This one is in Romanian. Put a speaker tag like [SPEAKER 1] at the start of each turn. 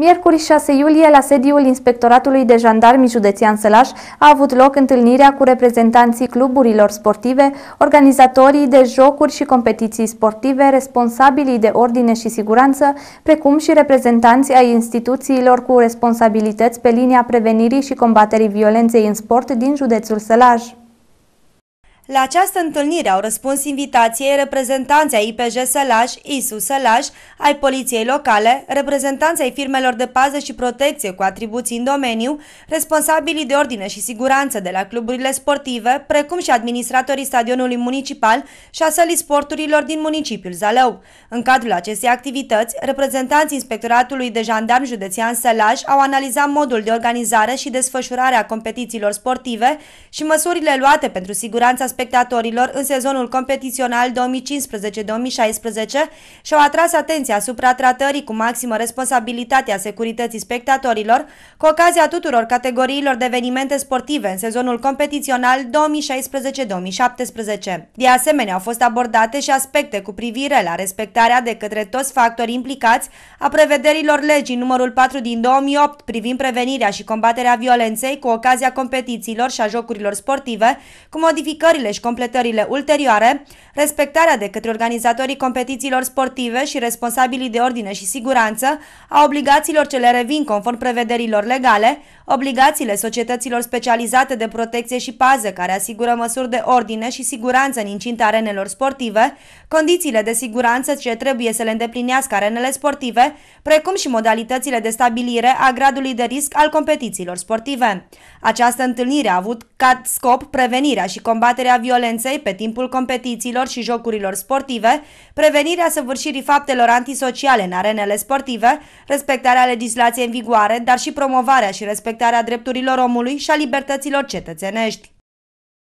[SPEAKER 1] Miercuri 6 iulie, la sediul Inspectoratului de Jandarmi Județean Sălaș, a avut loc întâlnirea cu reprezentanții cluburilor sportive, organizatorii de jocuri și competiții sportive, responsabilii de ordine și siguranță, precum și reprezentanții ai instituțiilor cu responsabilități pe linia prevenirii și combaterii violenței în sport din județul Sălaș.
[SPEAKER 2] La această întâlnire au răspuns invitației reprezentanții IPJ Sălaș, ISU Sălaș, ai poliției locale, reprezentanții ai firmelor de pază și protecție cu atribuții în domeniu, responsabilii de ordine și siguranță de la cluburile sportive, precum și administratorii stadionului municipal și a sălii sporturilor din municipiul Zalău. În cadrul acestei activități, reprezentanții Inspectoratului de Jandarm Județean Sălaș au analizat modul de organizare și desfășurare a competițiilor sportive și măsurile luate pentru siguranța spectatorilor în sezonul competițional 2015-2016 și-au atras atenția asupra tratării cu maximă responsabilitate a securității spectatorilor, cu ocazia tuturor categoriilor de evenimente sportive în sezonul competițional 2016-2017. De asemenea, au fost abordate și aspecte cu privire la respectarea de către toți factorii implicați a prevederilor legii numărul 4 din 2008 privind prevenirea și combaterea violenței cu ocazia competițiilor și a jocurilor sportive, cu modificările revizuirile și completările ulterioare, respectarea de către organizatorii competițiilor sportive și responsabilii de ordine și siguranță a obligațiilor ce le revin conform prevederilor legale, obligațiile societăților specializate de protecție și pază care asigură măsuri de ordine și siguranță în incinta arenelor sportive, condițiile de siguranță ce trebuie să le îndeplinească arenele sportive, precum și modalitățile de stabilire a gradului de risc al competițiilor sportive. Această întâlnire a avut ca scop prevenirea și combaterea violenței pe timpul competițiilor și jocurilor sportive, prevenirea săvârșirii faptelor antisociale în arenele sportive, respectarea legislației în vigoare, dar și promovarea și respectarea drepturilor omului și a libertăților cetățenești.